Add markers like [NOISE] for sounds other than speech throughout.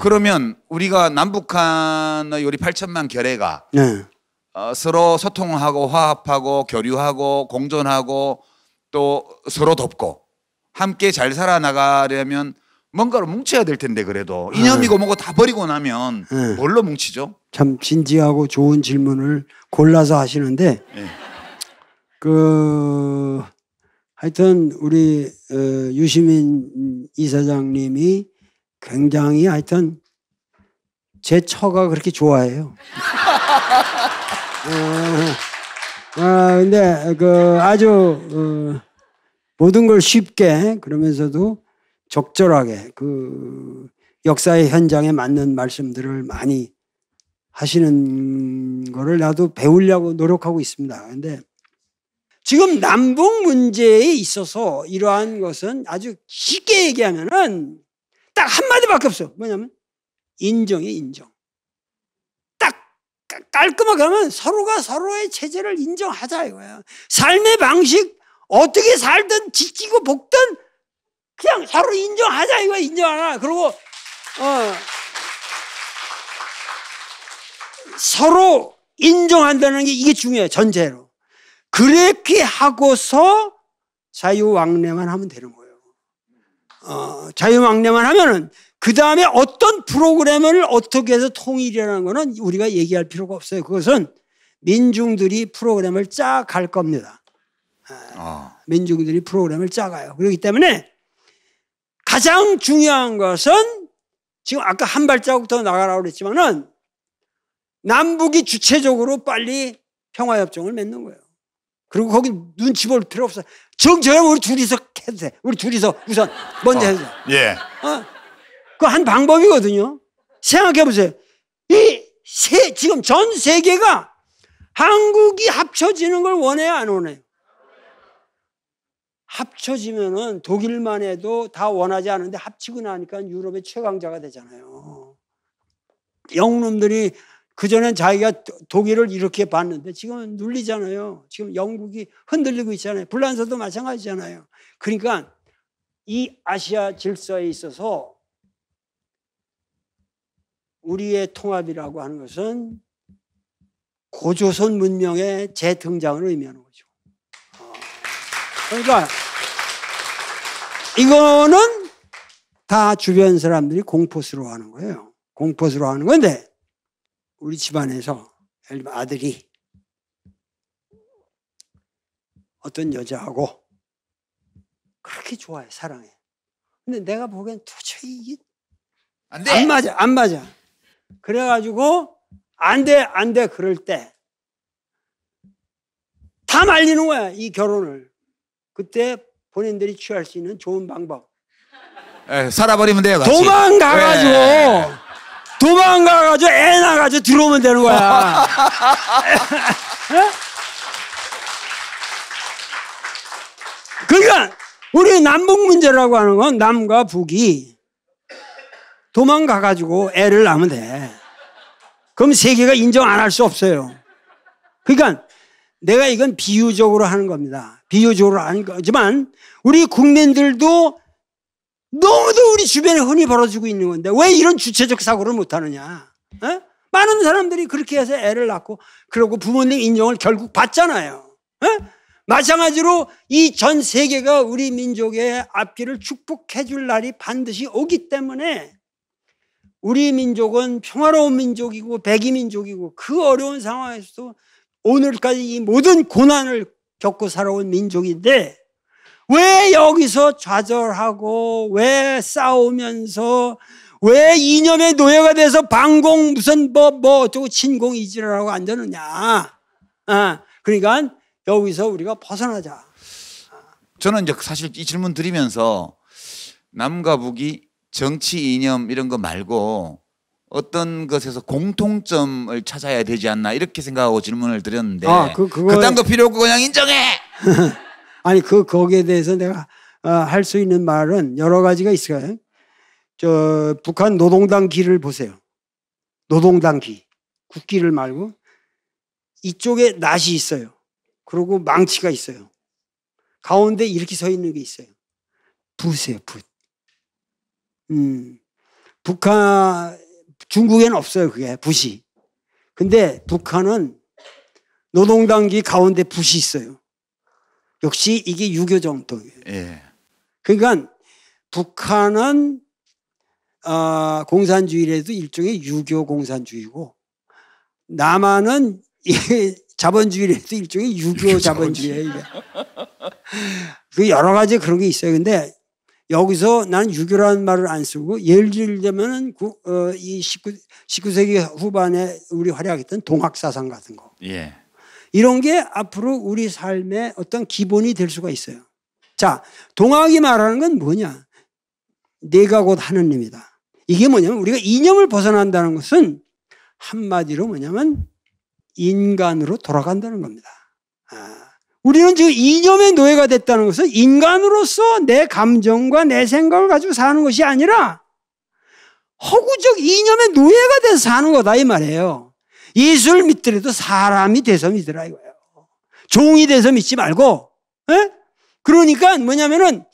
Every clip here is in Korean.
그러면 우리가 남북한의 우리 8천만 결례가 네. 어, 서로 소통하고 화합하고 교류하고 공존하고 또 서로 돕고 함께 잘 살아나가려면 뭔가를 뭉쳐야 될 텐데 그래도 이념이고 네. 뭐고 다 버리고 나면 네. 뭘로 뭉치죠? 참 진지하고 좋은 질문을 골라서 하시는데 네. 그 하여튼 우리 어, 유시민 이사장님이 굉장히 하여튼 제 처가 그렇게 좋아해요. 아, [LAUGHS] 아, 근데 그 아주 어, 모든 걸 쉽게 그러면서도 적절하게 그 역사의 현장에 맞는 말씀들을 많이 하시는 거를 나도 배우려고 노력하고 있습니다. 근데 지금 남북 문제에 있어서 이러한 것은 아주 쉽게 얘기하면은 딱 한마디밖에 없어요. 뭐냐면 인정이 인정. 딱 깔끔하게 하면 서로가 서로의 체제를 인정하자 이거야. 삶의 방식 어떻게 살든 지키고 볶든 그냥 서로 인정하자 이거 인정하라. 그리고 어, 서로 인정한다는 게 이게 중요해 전제로. 그렇게 하고서 자유왕래만 하면 되는 거예요. 어, 자유망래만 하면은 그 다음에 어떤 프로그램을 어떻게 해서 통일이라는 거는 우리가 얘기할 필요가 없어요. 그것은 민중들이 프로그램을 짜 갈 겁니다. 아. 아. 민중들이 프로그램을 짜가요. 그렇기 때문에 가장 중요한 것은 지금 아까 한 발자국 더 나가라고 그랬지만은 남북이 주체적으로 빨리 평화협정을 맺는 거예요. 그리고 거기 눈치 볼 필요 없어. 정체가 우리 둘이서 해도 돼. 우리 둘이서 우선 먼저 어, 해도 돼. 예. 어? 그 한 방법이거든요. 생각해 보세요. 이 세, 지금 전 세계가 한국이 합쳐지는 걸 원해요, 안 원해요? 합쳐지면은 독일만 해도 다 원하지 않은데 합치고 나니까 유럽의 최강자가 되잖아요. 영놈들이 그전엔 자기가 독일을 이렇게 봤는데 지금은 눌리잖아요. 지금 영국이 흔들리고 있잖아요. 불란서도 마찬가지잖아요. 그러니까 이 아시아 질서에 있어서 우리의 통합이라고 하는 것은 고조선 문명의 재등장을 의미하는 거죠. 어. 그러니까 이거는 다 주변 사람들이 공포스러워하는 거예요. 공포스러워하는 건데 우리 집안에서 예를 들면 아들이 어떤 여자하고 그렇게 좋아해 사랑해. 근데 내가 보기엔 도저히 이게 안, 돼. 안 맞아 안 맞아. 그래가지고 안돼안돼 안 돼 그럴 때 다 말리는 거야 이 결혼을. 그때 본인들이 취할 수 있는 좋은 방법. 에, 살아버리면 돼요. 같이. 도망가가지고. 에. 예. 도망가가지고 애 나가지고 들어오면 되는 거야. [LAUGHS] 예? 그러니까 우리 남북 문제라고 하는 건 남과 북이 도망가가지고 애를 낳으면 돼. 그럼 세계가 인정 안 할 수 없어요. 그러니까 내가 이건 비유적으로 하는 겁니다. 비유적으로 하는 거지만 우리 국민들도 너무도 우리 주변에 흔히 벌어지고 있는 건데 왜 이런 주체적 사고를 못하느냐. 에? 어? 많은 사람들이 그렇게 해서 애를 낳고 그러고 부모님 인정을 결국 받잖아요. 에? 어? 마찬가지로 이 전 세계가 우리 민족의 앞길을 축복해 줄 날이 반드시 오기 때문에 우리 민족은 평화로운 민족이고 백이 민족이고 그 어려운 상황에서도 오늘까지 이 모든 고난을 겪고 살아온 민족인데 왜 여기서 좌절하고 왜 싸우면서 왜 이념의 노예가 돼서 방공 무슨 뭐뭐 뭐 어쩌고 친공 이지라고 안되느냐 아, 어, 그러니까 여기서 우리가 벗어나자. 저는 이제 사실 이 질문 드리면서 남과 북이 정치 이념 이런 거 말고 어떤 것에서 공통점을 찾아야 되지 않나 이렇게 생각하고 질문을 드렸는데 아, 그, 그딴거 필요 없고 그냥 인정해. [LAUGHS] 아니 그 거기에 대해서 내가 어, 할수 있는 말은 여러 가지가 있어요. 저 북한 노동당 기를 보세요. 노동당 기 국기를 말고 이쪽에 낫이 있어요. 그리고 망치가 있어요. 가운데 이렇게 서 있는 게 있어요. 붓이에요, 붓. 음, 북한, 중국에는 없어요, 그게, 붓이. 근데 북한은 노동당기 가운데 붓이 있어요. 역시 이게 유교 정통이에요. 예. 그러니까 북한은 어, 공산주의라도 일종의 유교 공산주의고 남한은 [LAUGHS] 자본주의라도 일종의 유교 자본주의예요. [LAUGHS] 그 여러 가지 그런 게 있어요. 근데 여기서 나 유교라는 말을 안 쓰고 예를 들자면은 그, 어, 이 19, 19세기 후반에 우리 활약했던 동학사상 같은 거. 예. 이런 게 앞으로 우리 삶의 어떤 기본이 될 수가 있어요. 자, 동학이 말하는 건 뭐냐? 내가 곧 하느님이다. 이게 뭐냐면 우리가 이념을 벗어난다는 것은 한마디로 뭐냐면 인간으로 돌아간다는 겁니다. 아, 우리는 지금 이념의 노예가 됐다는 것은 인간으로서 내 감정과 내 생각을 가지고 사는 것이 아니라 허구적 이념의 노예가 돼서 사는 거다 이 말이에요. 예수를 믿더라도 사람이 돼서 믿으라 이거예요. 종이 돼서 믿지 말고, 에? 예? 그러니까 뭐냐면은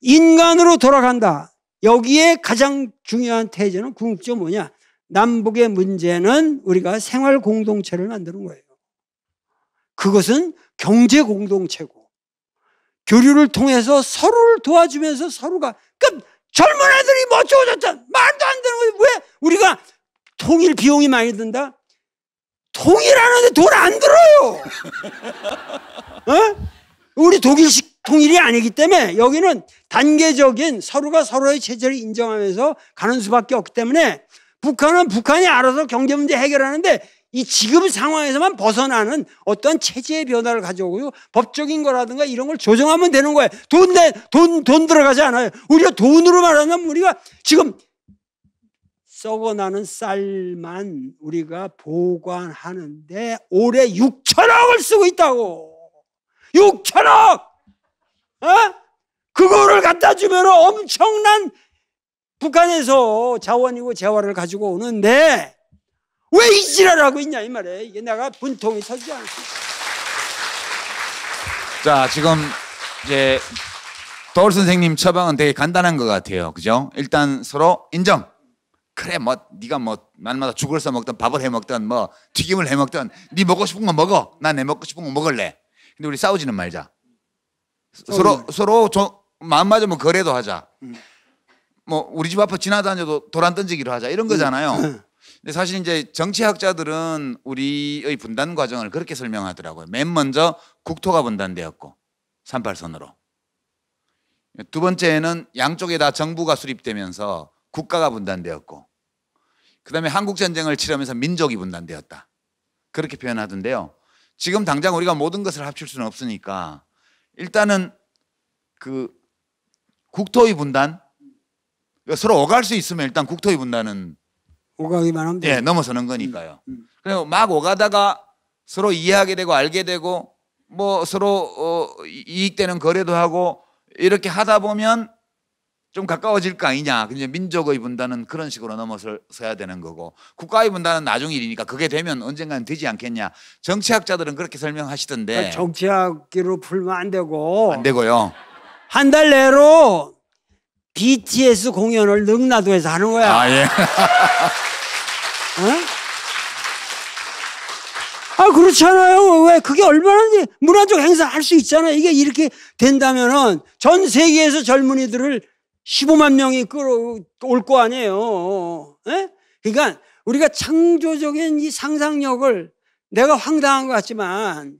인간으로 돌아간다. 여기에 가장 중요한 태제는 궁극적으로 뭐냐. 남북의 문제는 우리가 생활 공동체를 만드는 거예요. 그것은 경제 공동체고 교류를 통해서 서로를 도와주면서 서로가 그러니까 젊은 애들이 뭐 어쩌고 저쩌 말도 안 되는 거예요. 왜 우리가 통일 비용이 많이 든다? 통일하는데 돈 안 들어요. 어? 우리 독일식 통일이 아니기 때문에 여기는 단계적인 서로가 서로의 체제를 인정하면서 가는 수밖에 없기 때문에 북한은 북한이 알아서 경제 문제 해결하는데 이 지금 상황에서만 벗어나는 어떤 체제의 변화를 가져오고 법적인 거라든가 이런 걸 조정하면 되는 거예요. 돈 내, 돈, 돈 들어가지 않아요. 우리가 돈으로 말하면 우리가 지금 썩어나는 쌀만 우리가 보관하는데 올해 6천억을 쓰고 있다고 6천억 어? 그거를 갖다 주면 엄청난 북한에서 자원이고 재화를 가지고 오는데 왜이 지랄을 하고 있냐 이 말에 이게 내가 분통이 터지지 않습 니 자, 지금 이제 도울 선생님 처방은 되게 간단한 것 같아요. 그죠? 일단 서로 인정. 그래 뭐 네가 뭐 날마다 죽을 써 먹든 밥을 해 먹든 뭐 튀김을 해 먹든 네 먹고 싶은 거 먹어 나 내 먹고 싶은 거 먹을래 근데 우리 싸우지는 말자 서로 서로 조, 마음 맞으면 거래도 하자 음. 뭐 우리 집 앞에 지나다녀도 도란 던지기로 하자 이런 음. 거잖아요 [LAUGHS] 근데 사실 이제 정치학자들은 우리의 분단 과정을 그렇게 설명하더라고요 맨 먼저 국토가 분단되었고 38선으로 두 번째는 양쪽에 다 정부가 수립되면서 국가가 분단되었고 그 다음에 한국전쟁을 치르면서 민족이 분단되었다. 그렇게 표현하던데요. 지금 당장 우리가 모든 것을 합칠 수는 없으니까 일단은 그 국토의 분단 서로 오갈 수 있으면 일단 국토의 분단은 오가기만 하면 예, 넘어서는 거니까요. 음, 음, 음. 그리고 막 오가다가 서로 이해하게 되고 알게 되고 뭐 서로 어, 이익되는 거래도 하고 이렇게 하다 보면 좀 가까워질 거 아니냐. 그냥 민족의 분단은 그런 식으로 넘어서야 되는 거고 국가의 분단은 나중 일이니까 그게 되면 언젠가는 되지 않겠냐. 정치학자들은 그렇게 설명하시던데. 정치학기로 풀면 안 되고. 안 되고요. 한 달 내로 BTS 공연을 능라도에서 하는 거야. 아 예. 응? 어? 아 그렇잖아요. 왜 그게 얼마나 문화적 행사 할 수 있잖아요. 이게 이렇게 된다면은 전 세계에서 젊은이들을 15만 명이 끌어올 거 아니에요. 에? 예? 그러니까 우리가 창조적인 이 상상력을 내가 황당한 것 같지만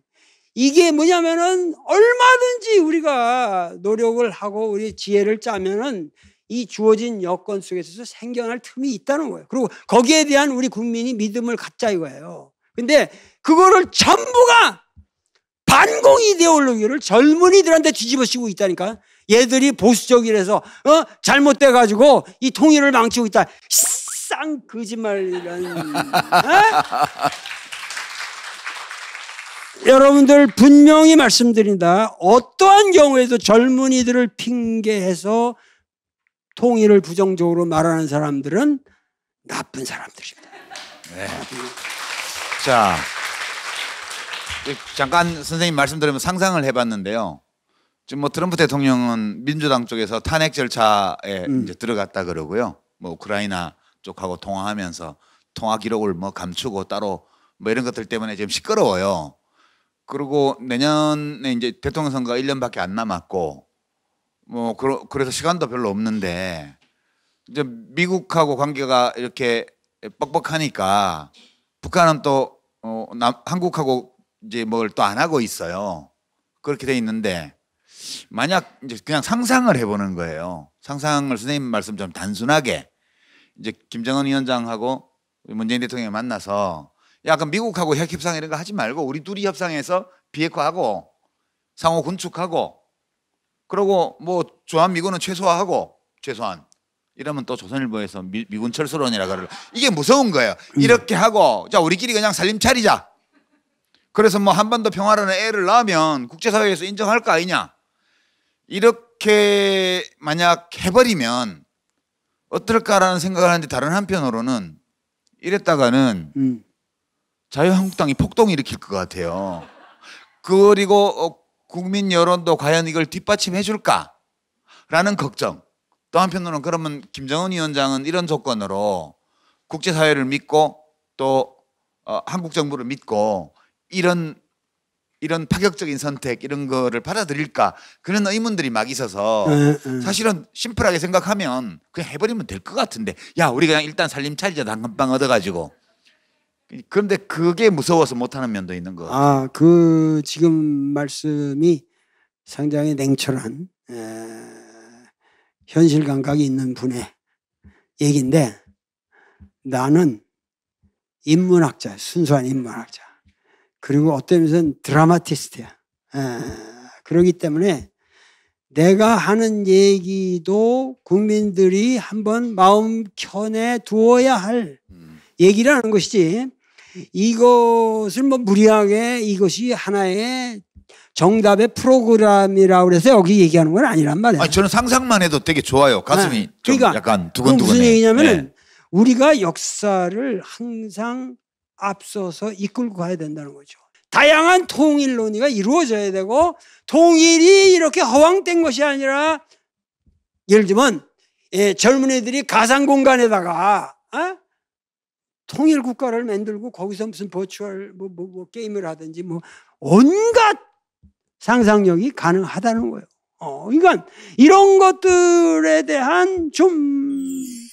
이게 뭐냐면은 얼마든지 우리가 노력을 하고 우리 지혜를 짜면은 이 주어진 여건 속에서 생겨날 틈이 있다는 거예요. 그리고 거기에 대한 우리 국민이 믿음을 갖자 이거예요. 근데 그거를 전부가 반공 이데올로기를 젊은이들한테 뒤집어 쓰고 있다니까. 얘들이 보수적이라서 어? 잘못돼 가지고 이 통일을 망치고 있다. 쌍 거짓말이라는. 어? 여러분들 분명히 말씀드린다. 어떠한 경우에도 젊은이들을 핑계해서 통일을 부정적으로 말하는 사람들은 나쁜 사람들입니다. 네. 자, 잠깐 선생님 말씀 들으면 상상을 해봤는데요. 지금 뭐 트럼프 대통령은 민주당 쪽에서 탄핵 절차에 음. 이제 들어갔다 그러고요. 뭐 우크라이나 쪽하고 통화하면서 통화 기록을 뭐 감추고 따로 뭐 이런 것들 때문에 지금 시끄러워요. 그리고 내년에 이제 대통령 선거가 1년밖에 안 남았고 뭐 그러, 그래서 시간도 별로 없는데 이제 미국하고 관계가 이렇게 뻑뻑하니까 북한은 또 어, 남, 한국하고 이제 뭘 또 안 하고 있어요. 그렇게 돼 있는데 만약 이제 그냥 상상을 해보는 거예요. 상상을 선생님 말씀좀 단순하게 이제 김정은 위원장하고 문재인 대통령이 만나서 야, 그럼 미국하고 핵 협상 이런 거 하지 말고 우리 둘이 협상해서 비핵화하고 상호 군축하고 그러고 뭐 조한 미군은 최소화하고 최소한 이러면 또 조선일보에서 미, 군 철수론이라 그러고 이게 무서운 거예요. 음. 이렇게 하고 자 우리끼리 그냥 살림 차리자. 그래서 뭐 한반도 평화라는 애를 낳으면 국제사회에서 인정할 거 아니냐. 이렇게 만약 해버리면 어떨까라는 생각을 하는데 다른 한편으로는 이랬다가는 음. 자유한국당이 폭동 일으킬 것 같아요. 그리고 어, 국민 여론도 과연 이걸 뒷받침해 줄까라는 걱정. 또 한편으로는 그러면 김정은 위원장은 이런 조건으로 국제사회를 믿고 또 어, 한국 정부를 믿고 이런 이런 파격적인 선택 이런 거를 받아들일까 그런 의문들이 막 있어서 예, 예. 사실은 심플하게 생각하면 그냥 해버리면 될 것 같은데 야 우리 그냥 일단 살림 차리자 단칸방 얻어가지고 그런데 그게 무서워서 못하는 면도 있는 거아그 아, 지금 말씀이 상당히 냉철한 에, 현실 감각이 있는 분의 얘기인데 나는 인문학자 순수한 인문학자 그리고 어떤 면에서 드라마티스트야. 에, 예. 그러기 때문에 내가 하는 얘기도 국민들이 한번 마음 켜내 두어야 할 음. 얘기를 하는 것이지 이것을 뭐 무리하게 이것이 하나의 정답의 프로그램이라고 그래서 여기 얘기하는 건 아니란 말이에요. 아니, 저는 상상만 해도 되게 좋아요. 가슴이 네. 그러니까 약간 두근두근 무슨 얘기냐면 네. 예. 우리가 역사를 항상 앞서서 이끌고 가야 된다는 거죠. 다양한 통일 논의가 이루어져야 되고 통일이 이렇게 허황된 것이 아니라 예를 들면 예, 젊은이들이 가상 공간에다가 어? 통일 국가를 만들고 거기서 무슨 버추얼 뭐, 뭐, 뭐 게임을 하든지 뭐 온갖 상상력이 가능하다는 거예요. 어, 그러니까 이런 것들에 대한 좀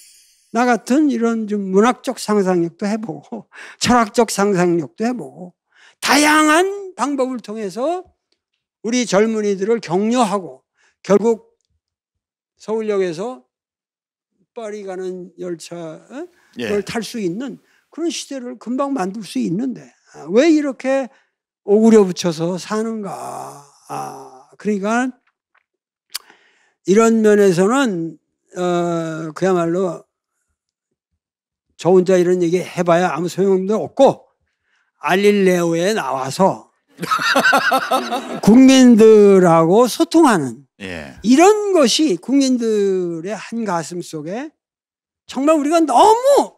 나 같은 이런 좀 문학적 상상력도 해보고 [LAUGHS] 철학적 상상력도 해보고 다양한 방법을 통해서 우리 젊은이들을 격려하고 결국 서울역에서 파리 가는 열차를 어? 예. 탈수 있는 그런 시대를 금방 만들 수 있는데 아, 왜 이렇게 오그려 붙여서 사는가. 아, 그러니까 이런 면에서는 어, 그야말로 저 혼자 이런 얘기 해봐야 아무 소용도 없고 알릴레오에 나와서 [LAUGHS] 국민들하고 소통하는 예. 이런 것이 국민들의 한 가슴 속에 정말 우리가 너무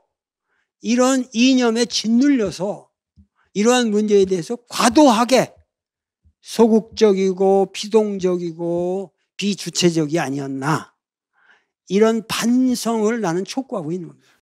이런 이념에 짓눌려서 이러한 문제에 대해서 과도하게 소극적이고 피동적이고 비주체적이 아니었나 이런 반성을 나는 촉구하고 있는 겁니다.